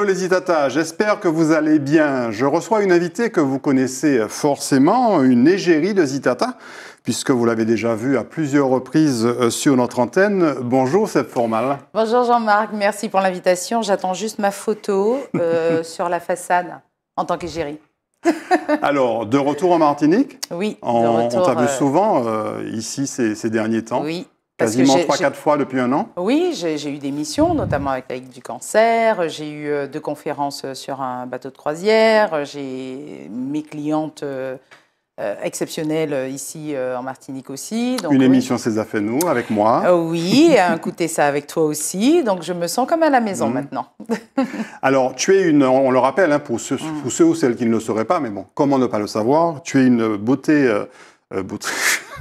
Hello les Zitata, j'espère que vous allez bien. Je reçois une invitée que vous connaissez forcément, une égérie de Zitata, puisque vous l'avez déjà vue à plusieurs reprises euh, sur notre antenne. Bonjour c'est Formal. Bonjour Jean-Marc, merci pour l'invitation. J'attends juste ma photo euh, sur la façade en tant qu'égérie. Alors, de retour en Martinique Oui, on, de t'a vu euh, souvent ici ces, ces derniers temps. Oui, Quasiment 3-4 fois depuis un an Oui, j'ai eu des missions, notamment avec du cancer, j'ai eu euh, deux conférences euh, sur un bateau de croisière, j'ai mes clientes euh, exceptionnelles ici en Martinique aussi. Une émission César fait nous, avec moi. oui, écoutez ça avec toi aussi, donc je me sens comme à la maison mm. maintenant. Alors, tu es une, on le rappelle, hein, mm. pour, ceux, ou celles qui ne le sauraient pas, mais bon, comment ne pas le savoir, tu es une beauté... beauté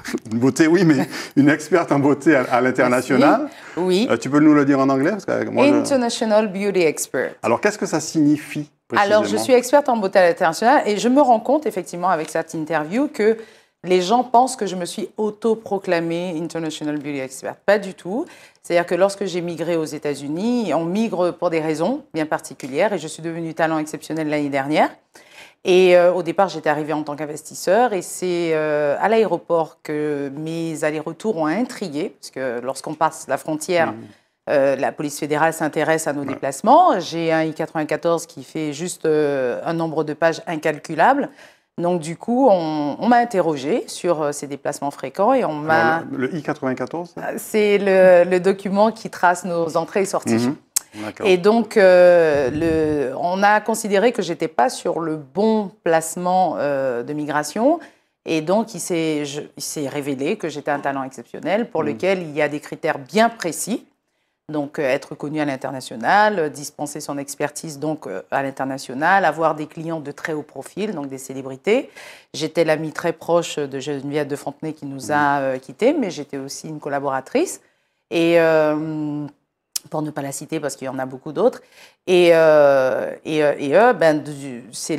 une beauté, oui, mais une experte en beauté à, l'international. Oui. Euh, tu peux nous le dire en anglais euh, International Beauty Expert. Alors, qu'est-ce que ça signifie Alors, je suis experte en beauté à l'international et je me rends compte, effectivement, avec cette interview, que les gens pensent que je me suis autoproclamée International Beauty Expert. Pas du tout. C'est-à-dire que lorsque j'ai migré aux États-Unis, on migre pour des raisons bien particulières et je suis devenue talent exceptionnel l'année dernière. Et euh, au départ, j'étais arrivée en tant qu'investisseur et c'est euh, à l'aéroport que mes allers-retours ont intrigué, parce que lorsqu'on passe la frontière, mmh. euh, la police fédérale s'intéresse à nos déplacements. J'ai un I-94 qui fait juste un nombre de pages incalculable. Donc du coup, on, m'a interrogé sur ces déplacements fréquents et on m'a... Le, I-94 C'est le, document qui trace nos entrées et sorties. Mmh. Et donc, euh, le, on a considéré que j'étais pas sur le bon placement euh, de migration. Et donc, il s'est révélé que j'étais un talent exceptionnel pour mmh. lequel il y a des critères bien précis. Donc, euh, être connu à l'international, dispenser son expertise donc à l'international, avoir des clients de très haut profil, donc des célébrités. J'étais l'amie très proche de Geneviève de Fontenay qui nous mmh. a quittés, mais j'étais aussi une collaboratrice. Et pour ne pas la citer parce qu'il y en a beaucoup d'autres. Et, euh, et, eux, euh, ben, c'est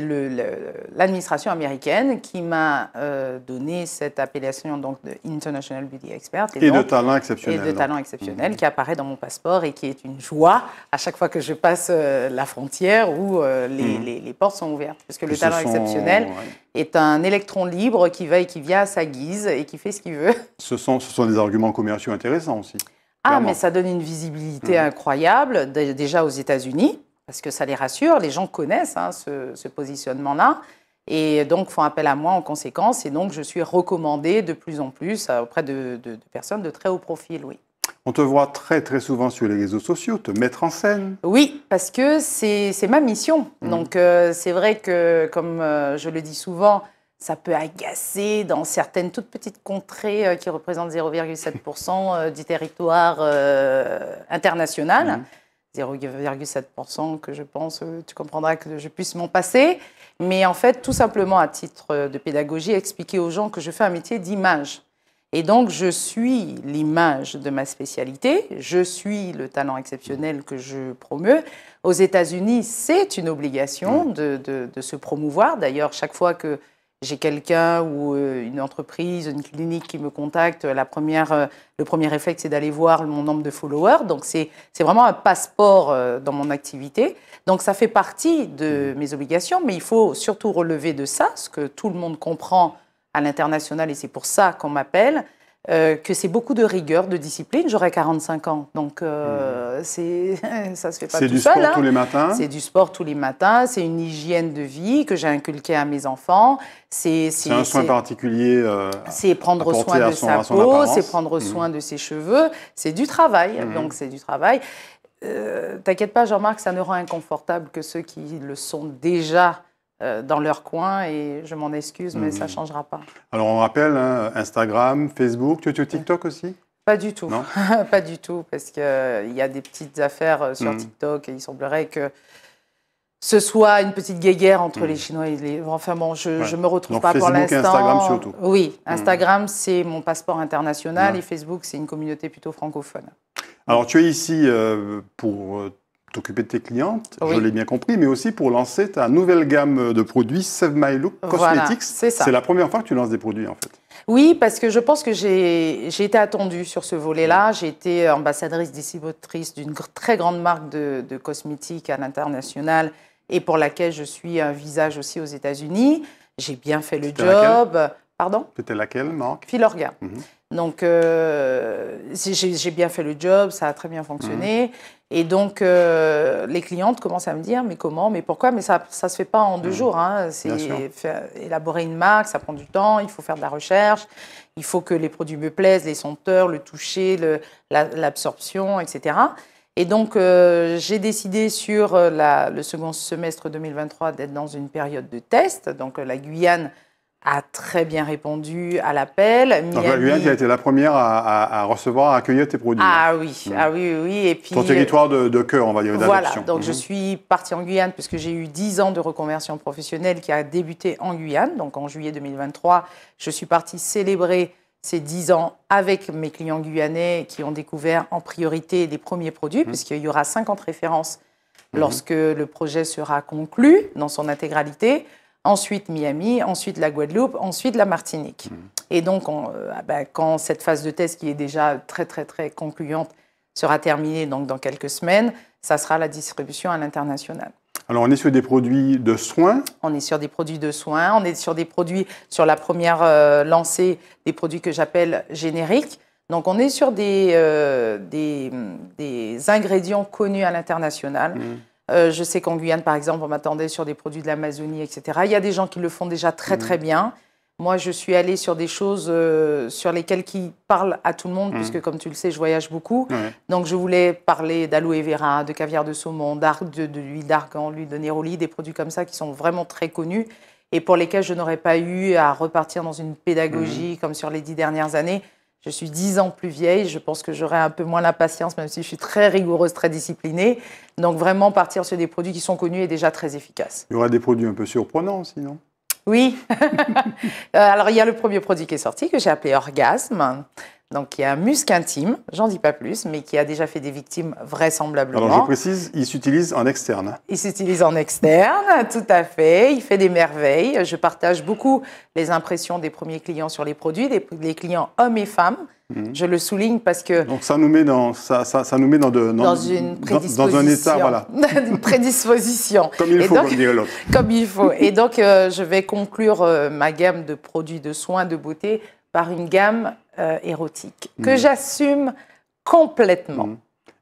l'administration américaine qui m'a euh, donné cette appellation donc, de International Beauty Expert. Et, de talent exceptionnel. Et de talent exceptionnel mhm. qui apparaît dans mon passeport et qui est une joie à chaque fois que je passe la frontière où mhm. les, les, portes sont ouvertes. Parce que le talent exceptionnel est un électron libre qui va et qui vient à sa guise et qui fait ce qu'il veut. Ce sont, ce sont des arguments commerciaux intéressants aussi. Ah, mais ça donne une visibilité mhm. incroyable, déjà aux États-Unis, parce que ça les rassure, les gens connaissent hein, ce, positionnement-là, et donc font appel à moi en conséquence, et donc je suis recommandée de plus en plus auprès de, personnes de très haut profil, oui. On te voit très très souvent sur les réseaux sociaux, te mettre en scène. Oui, parce que c'est ma mission. Mhm. Donc euh, c'est vrai que, comme euh, je le dis souvent, ça peut agacer dans certaines toutes petites contrées euh, qui représentent 0,7% euh, du territoire euh, international. 0,7% mhm. que je pense, tu comprendras que je puisse m'en passer. Mais en fait, tout simplement à titre de pédagogie, expliquer aux gens que je fais un métier d'image. Et donc, je suis l'image de ma spécialité, je suis le talent exceptionnel que je promeux. Aux États-Unis, c'est une obligation mhm. de, de se promouvoir. D'ailleurs, chaque fois que j'ai quelqu'un ou euh, une entreprise, une clinique qui me contacte. Euh, le premier réflexe, c'est d'aller voir mon nombre de followers. Donc, c'est vraiment un passeport euh, dans mon activité. Donc, ça fait partie de mmh. mes obligations, mais il faut surtout relever de ça, ce que tout le monde comprend à l'international, et c'est pour ça qu'on m'appelle, euh, que c'est beaucoup de rigueur, de discipline. J'aurai 45 ans, donc euh, hmm. c'est ça se fait pas tout C'est du sport hein. tous les matins. C'est du sport tous les matins. C'est une hygiène de vie que j'ai inculquée à mes enfants. C'est un soin particulier. Euh, c'est prendre soin de sa peau, c'est prendre hmm. soin de ses cheveux. C'est du travail, hmm. donc c'est du travail. T'inquiète pas, Jean-Marc, ça ne rend inconfortable que ceux qui le sont déjà euh, dans leur coin et je m'en excuse, mais ça ne mhm. changera pas. Alors on rappelle hein, Instagram, Facebook, tu, tu TikTok aussi Pas du tout, non pas du tout, parce qu'il euh, y a des petites affaires euh, sur mhm. TikTok et il semblerait que ce soit une petite guéguerre entre les mhm. Chinois et les. Enfin bon, je ne me retrouve pas pour l'instant. Instagram surtout. Oui, Instagram c'est mon passeport international et Facebook c'est une communauté plutôt francophone. Alors tu es ici pour t'occuper de tes clientes, je l'ai bien compris, mais aussi pour lancer ta nouvelle gamme de produits Save My Look Cosmetics. c'est la première fois que tu lances des produits en fait. Oui, parce que je pense que j'ai été attendue sur ce volet-là. J'ai été euh, ambassadrice, distributrice d'une très grande marque de, cosmétiques à l'international et pour laquelle je suis un visage aussi aux États-Unis. J'ai bien fait le job. Pardon C'était laquelle, Marc Philorga. Mhm. Donc, euh, j'ai bien fait le job, ça a très bien mhm. fonctionné. Et donc, euh, les clientes commencent à me dire, mais comment, mais pourquoi Mais ça ne se fait pas en deux mm. jours. Hein. C'est élaborer une marque, ça prend du temps, il faut faire de la recherche, il faut que les produits me plaisent, les senteurs, le toucher, l'absorption, etc. Et donc, euh, j'ai décidé sur euh, la, le second semestre 2023 d'être dans une période de test. Donc, la Guyane a très bien répondu à l'appel. Donc, la Guyane qui a été la première à, recevoir, à accueillir tes produits. Ah oui, ah oui, oui. Et puis, Ton euh, territoire de, cœur, on va dire, Voilà, donc je mhm. suis partie en Guyane puisque j'ai eu 10 ans de reconversion professionnelle qui a débuté en Guyane. Donc en juillet 2023, je suis partie célébrer ces 10 ans avec mes clients guyanais qui ont découvert en priorité les premiers produits mhm. puisqu'il y aura 50 références mhm. lorsque le projet sera conclu dans son intégralité ensuite Miami, ensuite la Guadeloupe, ensuite la Martinique. Mmh. Et donc, euh, ah bah, quand cette phase de test, qui est déjà très, très, très concluante, sera terminée donc, dans quelques semaines, ça sera la distribution à l'international. Alors, on est sur des produits de soins On est sur des produits de soins, on est sur des produits, sur la première euh, lancée, des produits que j'appelle génériques. Donc, on est sur des, euh, des, ingrédients connus à l'international. Mmh. Euh, je sais qu'en Guyane, par exemple, on m'attendait sur des produits de l'Amazonie, etc. Il y a des gens qui le font déjà très, mm. très bien. Moi, je suis allée sur des choses euh, sur lesquelles qui parlent à tout le monde, mm. puisque comme tu le sais, je voyage beaucoup. Donc, je voulais parler d'aloe vera, de caviar de saumon, de, de l'huile d'argan, l'huile de néroli, des produits comme ça qui sont vraiment très connus et pour lesquels je n'aurais pas eu à repartir dans une pédagogie mm. comme sur les dix dernières années. Je suis dix ans plus vieille, je pense que j'aurai un peu moins la même si je suis très rigoureuse, très disciplinée. Donc vraiment partir sur des produits qui sont connus et déjà très efficace. Il y aura des produits un peu surprenants sinon Oui. Euh, alors il y a le premier produit qui est sorti, que j'ai appelé Orgasme, donc qui a un muscle intime, j'en dis pas plus, mais qui a déjà fait des victimes vraisemblablement. Alors je précise, il s'utilise en externe. Il s'utilise en externe, tout à fait. Il fait des merveilles. Je partage beaucoup les impressions des premiers clients sur les produits, des, clients hommes et femmes. Mhm. Je le souligne parce que donc ça nous met dans ça, ça, nous met dans, de, dans, une prédisposition, dans, un état voilà une prédisposition comme il faut comme, comme il faut et donc euh, je vais conclure euh, ma gamme de produits de soins de beauté par une gamme euh, érotique que mmh. j'assume complètement. Mmh.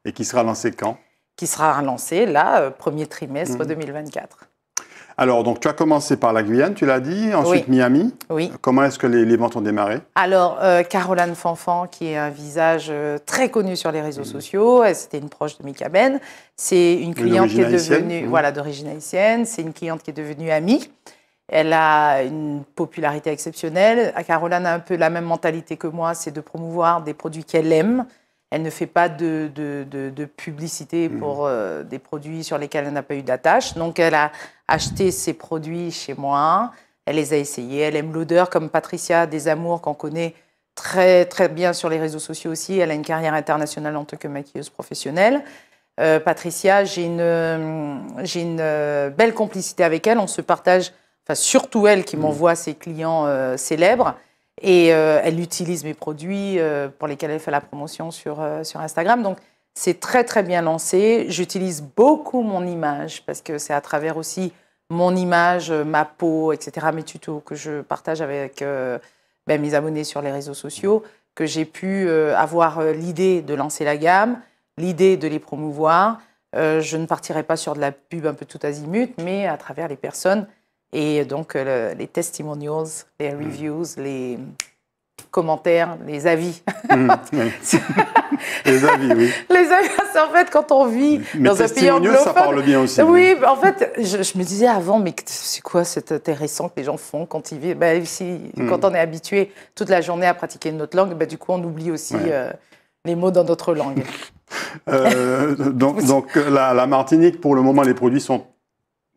Et qui sera lancée quand Qui sera lancée là, euh, premier trimestre 2024. Mmh. Alors, donc, tu as commencé par la Guyane, tu l'as dit, ensuite Miami. Oui. Euh, comment est-ce que les, ventes ont démarré Alors, Caroline Fanfan, qui est un visage très connu sur les réseaux sociaux, c'était une proche de Mika Ben. C'est une cliente qui est devenue, voilà, d'origine haïtienne. C'est une cliente qui est devenue amie elle a une popularité exceptionnelle. Ah, Caroline a un peu la même mentalité que moi, c'est de promouvoir des produits qu'elle aime. Elle ne fait pas de, publicité mmh. pour euh, des produits sur lesquels elle n'a pas eu d'attache. Donc elle a acheté ses produits chez moi, elle les a essayés, elle aime l'odeur comme Patricia des Amours qu'on connaît très très bien sur les réseaux sociaux aussi. Elle a une carrière internationale en tant que maquilleuse professionnelle. Euh, Patricia, j'ai une euh, belle complicité avec elle. On se partage surtout elle qui mm. m'envoie ses clients euh, célèbres. Et euh, elle utilise mes produits euh, pour lesquels elle fait la promotion sur, sur Instagram. Donc c'est très très bien lancé. J'utilise beaucoup mon image parce que c'est à travers aussi mon image, ma peau, etc., mes tutos que je partage avec ben, mes abonnés sur les réseaux sociaux, que j'ai pu avoir l'idée de lancer la gamme, l'idée de les promouvoir. je ne partirai pas sur de la pub un peu tout azimut, mais à travers les personnes et donc, euh, les testimonials, les reviews, les commentaires, les avis. Mmh, les avis, oui. Les avis, c'est en fait quand on vit dans un pays anglophone. ça parle bien aussi. Oui, en fait, je, me disais avant, mais c'est quoi cet intéressant que les gens font quand ils vivent ben, mmh. Quand on est habitué toute la journée à pratiquer une notre langue, ben, du coup, on oublie aussi euh, les mots dans notre langue. Euh, donc, donc la Martinique, pour le moment, les produits sont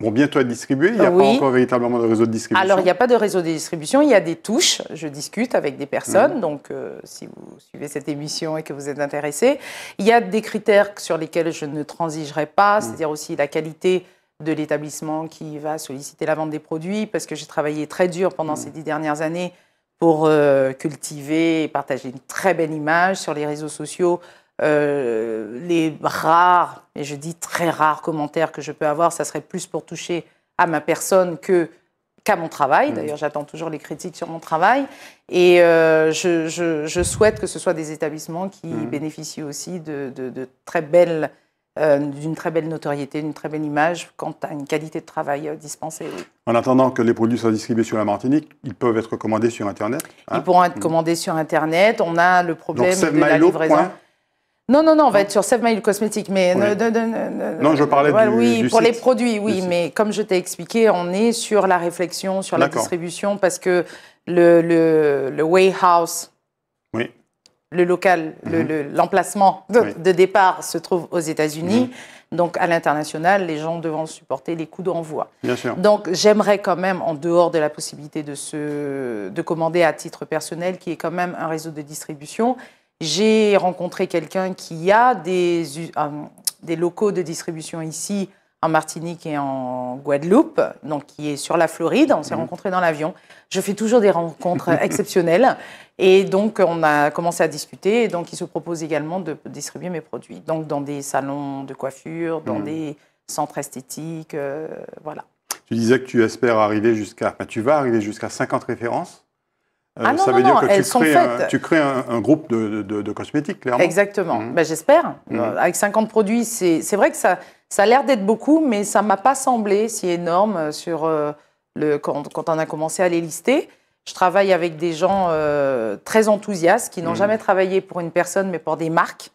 vont bientôt être distribués. Il n'y a pas encore véritablement de réseau de distribution. Alors, il n'y a pas de réseau de distribution. Il y a des touches. Je discute avec des personnes. Mm-hmm. Donc, euh, si vous suivez cette émission et que vous êtes intéressé, il y a des critères sur lesquels je ne transigerai pas, mm-hmm. c'est-à-dire aussi la qualité de l'établissement qui va solliciter la vente des produits, parce que j'ai travaillé très dur pendant mm-hmm. ces dix dernières années pour euh, cultiver et partager une très belle image sur les réseaux sociaux euh, les rares, et je dis très rares commentaires que je peux avoir, ça serait plus pour toucher à ma personne que qu'à mon travail. Mmh. D'ailleurs, j'attends toujours les critiques sur mon travail. Et euh, je, souhaite que ce soit des établissements qui mmh. bénéficient aussi euh, d'une très belle notoriété, d'une très belle image quant à une qualité de travail dispensée. En attendant que les produits soient distribués sur la Martinique, ils peuvent être commandés sur Internet hein Ils pourront être mmh. commandés sur Internet. On a le problème de la livraison. Non, non, non, on va être sur Save My cosmétiques mais... non, je parlais ouais, du, Oui, pour les produits, oui, mais comme je t'ai expliqué, on est sur la réflexion, sur la distribution, parce que le, le, le warehouse, oui. le local, mhm. l'emplacement de, départ se trouve aux États-Unis. Mhm. Donc, à l'international, les gens devront supporter les coûts d'envoi. Bien sûr. Donc, j'aimerais quand même, en dehors de la possibilité de, se, de commander à titre personnel, qui est quand même un réseau de distribution, j'ai rencontré quelqu'un qui a euh, des, locaux de distribution ici, en Martinique et en Guadeloupe, donc qui est sur la Floride. On s'est mhm. rencontrés dans l'avion. Je fais toujours des rencontres exceptionnelles. Et donc, on a commencé à discuter. Et donc, il se propose également de distribuer mes produits. Donc, dans des salons de coiffure, dans mhm. des centres esthétiques, euh, voilà. Tu disais que tu espères arriver jusqu'à... tu vas arriver jusqu'à 50 références ah euh, non, ça veut dire que tu, crées Un, tu crées un, groupe de, de, cosmétiques, clairement. Exactement, mmh. ben, j'espère. Mmh. Euh, avec 50 produits, c'est vrai que ça, ça a l'air d'être beaucoup, mais ça ne m'a pas semblé si énorme euh, sur, le, quand, quand, on a commencé à les lister. Je travaille avec des gens très enthousiastes qui n'ont mmh. jamais travaillé pour une personne, mais pour des marques.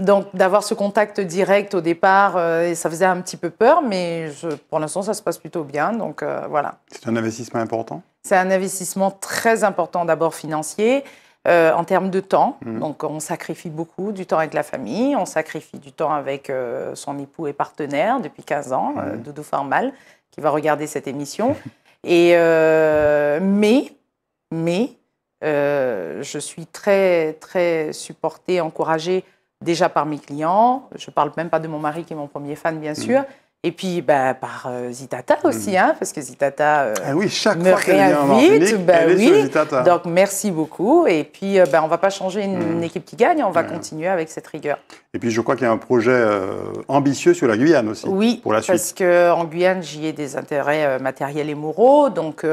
Donc d'avoir ce contact direct au départ, euh, ça faisait un petit peu peur, mais je, pour l'instant ça se passe plutôt bien. Donc euh, voilà. C'est un investissement important. C'est un investissement très important d'abord financier, euh, en termes de temps. Mmh. Donc on sacrifie beaucoup du temps avec la famille, on sacrifie du temps avec son époux et partenaire depuis 15 ans, Dodo Doudou Farmal, qui va regarder cette émission. et mais mais je suis très très supportée, encouragée déjà par mes clients, je ne parle même pas de mon mari qui est mon premier fan, bien mm. sûr, et puis bah, par euh, Zitata mm. aussi, hein, parce que Zitata euh, ah oui, chaque me réinvite. Bah donc merci beaucoup, et puis euh, bah, on ne va pas changer mm. une, équipe qui gagne, on va continuer avec cette rigueur. Et puis je crois qu'il y a un projet ambitieux sur la Guyane aussi, oui, pour la suite. parce qu'en Guyane, j'y ai des intérêts matériels et moraux, donc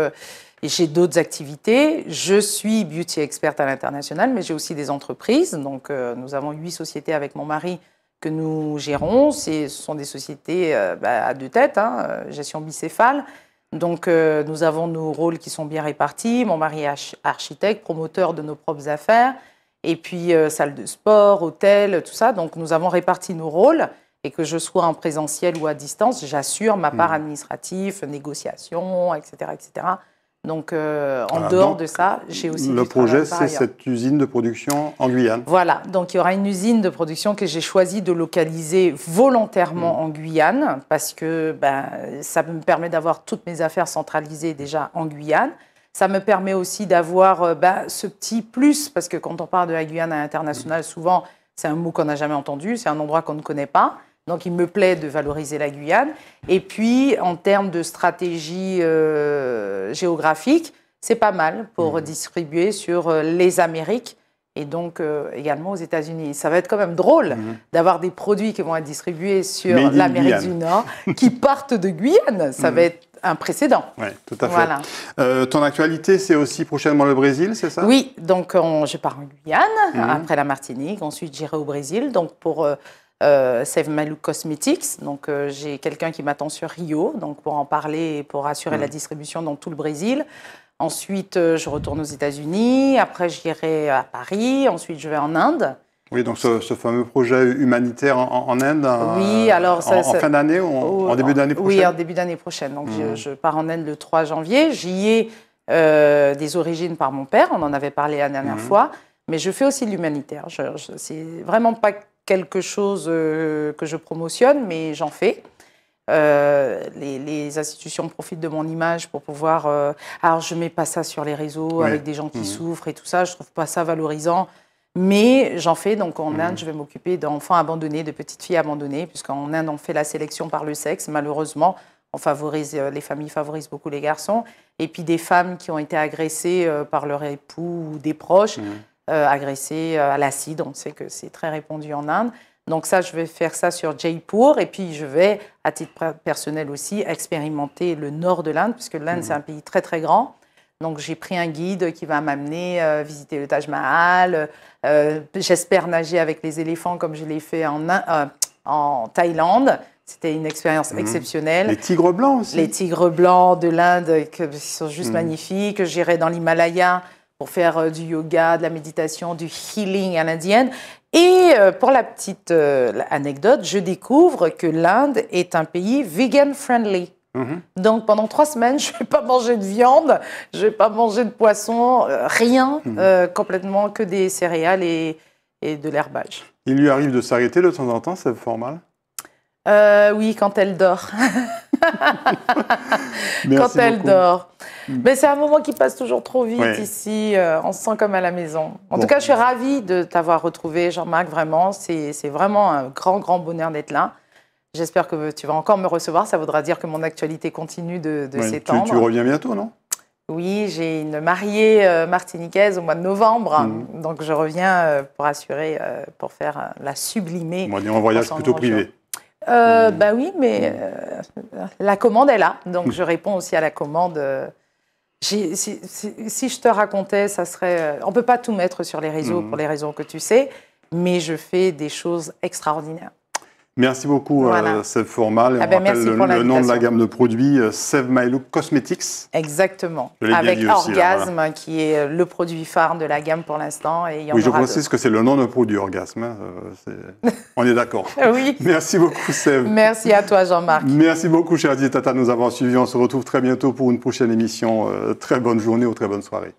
j'ai d'autres activités. Je suis beauty experte à l'international, mais j'ai aussi des entreprises. Donc, euh, nous avons huit sociétés avec mon mari que nous gérons. Ce sont des sociétés euh, bah, à deux têtes, hein, euh, gestion bicéphale. Donc, nous avons nos rôles qui sont bien répartis. Mon mari est architecte, promoteur de nos propres affaires, et puis salle de sport, hôtel, tout ça. Donc, nous avons réparti nos rôles et que je sois en présentiel ou à distance, j'assure ma part hmm. administrative, négociation, etc., etc. Donc, euh, en dehors de ça, j'ai aussi. Le projet, c'est cette usine de production en Guyane. Voilà, donc il y aura une usine de production que j'ai choisi de localiser volontairement mm. en Guyane, parce que ben, ça me permet d'avoir toutes mes affaires centralisées déjà en Guyane. Ça me permet aussi d'avoir euh, ben, ce petit plus, parce que quand on parle de la Guyane à l'international, mm. souvent, c'est un mot qu'on n'a jamais entendu, c'est un endroit qu'on ne connaît pas. Donc il me plaît de valoriser la Guyane. Et puis en termes de stratégie euh, géographique, c'est pas mal pour mmh. distribuer sur euh, les Amériques et donc euh, également aux États-Unis. Ça va être quand même drôle mmh. d'avoir des produits qui vont être distribués sur l'Amérique du Nord qui partent de Guyane. Ça va mmh. être un précédent. Oui, tout à fait. ton actualité, c'est aussi prochainement le Brésil, c'est ça Oui, donc je pars en Guyane, après la Martinique, ensuite j'irai au Brésil. Donc pour euh, Save My Look Cosmetics. Donc, euh, j'ai quelqu'un qui m'attend sur Rio, donc pour en parler et pour assurer la mm. distribution dans tout le Brésil. Ensuite, euh, je retourne aux États-Unis. Après, j'irai à Paris. Ensuite, je vais en Inde. Oui, donc ce, fameux projet humanitaire en, Inde. Oui, alors ça, en, fin d'année ou en, oh, début d'année prochaine. Oui, en début d'année prochaine. Donc, je, mm. pars en Inde le 3 janvier. J'y ai des origines par mon père. On en avait parlé la dernière mm. fois. Mais je fais aussi de l'humanitaire. c'est vraiment pas quelque chose euh, que je promotionne, mais j'en fais. Euh, les, institutions profitent de mon image pour pouvoir. Euh, alors, je mets pas ça sur les réseaux avec des gens qui mhm. souffrent et tout ça. Je trouve pas ça valorisant. Mais j'en fais. Donc, en mhm. Inde, je vais m'occuper d'enfants abandonnés, de petites filles abandonnées, puisqu'en Inde, on fait la sélection par le sexe. Malheureusement, favorise les familles favorisent beaucoup les garçons. Et puis des femmes qui ont été agressées par leur époux ou des proches. Mhm. Euh, agressé euh, à l'acide. On sait que c'est très répandu en Inde. Donc ça, je vais faire ça sur Jaipur et puis je vais, à titre personnel aussi, expérimenter le nord de l'Inde, puisque l'Inde, c'est mmh. un pays très très grand. Donc j'ai pris un guide qui va m'amener euh, visiter le Taj Mahal. J'espère nager avec les éléphants comme je l'ai fait en, Thaïlande. C'était une expérience mmh. exceptionnelle. Les tigres blancs aussi. Les tigres blancs de l'Inde, qui sont juste mmh. magnifiques. J'irai dans l'Himalaya pour faire euh, du yoga, de la méditation, du healing à l'indienne. Et euh, pour la petite euh, anecdote, je découvre que l'Inde est un pays vegan friendly. Mhm. Donc pendant trois semaines, je ne vais pas manger de viande, je ne vais pas manger de poisson, rien, mhm. complètement que des céréales et, et de l'herbage. Il lui arrive de s'arrêter de temps en temps, c'est fort euh, Oui, quand elle dort. Quand elle dort. Mm. Mais c'est un moment qui passe toujours trop vite ici. Euh, on se sent comme à la maison. En tout cas, je suis ravie de t'avoir retrouvé, Jean-Marc, vraiment. C'est vraiment un grand, grand bonheur d'être là. J'espère que tu vas encore me recevoir. Ça voudra dire que mon actualité continue de, s'étendre. Tu, tu reviens bientôt, non oui, j'ai une mariée euh, martiniquaise au mois de novembre, mm. donc je reviens euh, pour assurer, pour faire la sublimer. On va dire voyage plutôt privé. Ben oui, mais euh, la commande est là, donc je réponds aussi à la commande. Si, je te racontais, ça serait. Euh, on peut pas tout mettre sur les réseaux hmm. pour les raisons que tu sais, mais je fais des choses extraordinaires. Merci beaucoup, euh, voilà. Formal. Ah on ben, rappelle le, nom de la gamme de produits, euh, Save My Look Cosmetics. Exactement. Avec Orgasme, qui est euh, le produit phare de la gamme pour l'instant. Et oui, je précise que c'est le nom de produit, Orgasme. Hein, on est d'accord. oui. Merci beaucoup, Seb. Merci à toi, Jean-Marc. Merci beaucoup, chers Tata, de nous avoir suivis. On se retrouve très bientôt pour une prochaine émission. Très bonne journée ou très bonne soirée.